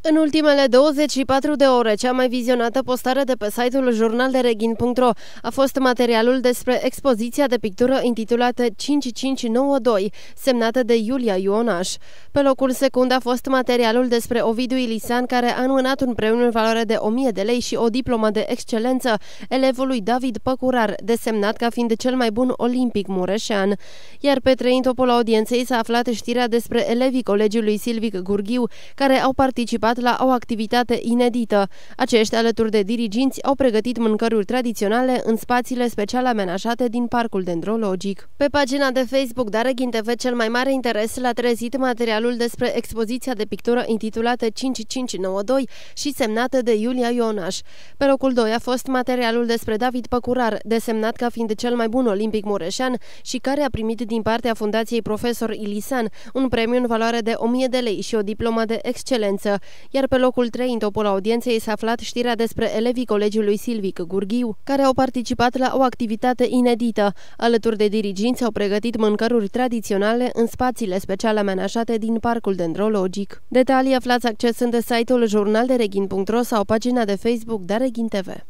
În ultimele 24 de ore, cea mai vizionată postare de pe site-ul jurnaldereghin.ro a fost materialul despre expoziția de pictură intitulată 5592, semnată de Iulia Ionaș. Pe locul secund a fost materialul despre Ovidiu Ilisan, care a înmânat un premiu în valoare de 1000 de lei și o diplomă de excelență elevului David Păcurar, desemnat ca fiind cel mai bun olimpic mureșean. Iar pe trei topul audienței s-a aflat știrea despre elevii colegiului Silvic Gurghiu, care au participat participat la o activitate inedită. Acești, alături de diriginți, au pregătit mâncăruri tradiționale în spațiile special amenajate din parcul dendrologic. Pe pagina de Facebook Dareghin TV, cel mai mare interes l-a trezit materialul despre expoziția de pictură intitulată 5592 și semnată de Iulia Ionaș. Pe locul 2 a fost materialul despre David Păcurar, desemnat ca fiind cel mai bun olimpic mureșan și care a primit din partea Fundației Profesor Ilisan un premiu în valoare de 1000 de lei și o diplomă de excelență. Iar pe locul 3, în topul audienței, s-a aflat știrea despre elevii colegiului Silvic Gurghiu, care au participat la o activitate inedită. Alături de diriginți au pregătit mâncăruri tradiționale în spațiile speciale amenajate din parcul dendrologic. Detalii aflați accesând de site-ul jurnalderegin.ro sau pagina de Facebook Daregin TV.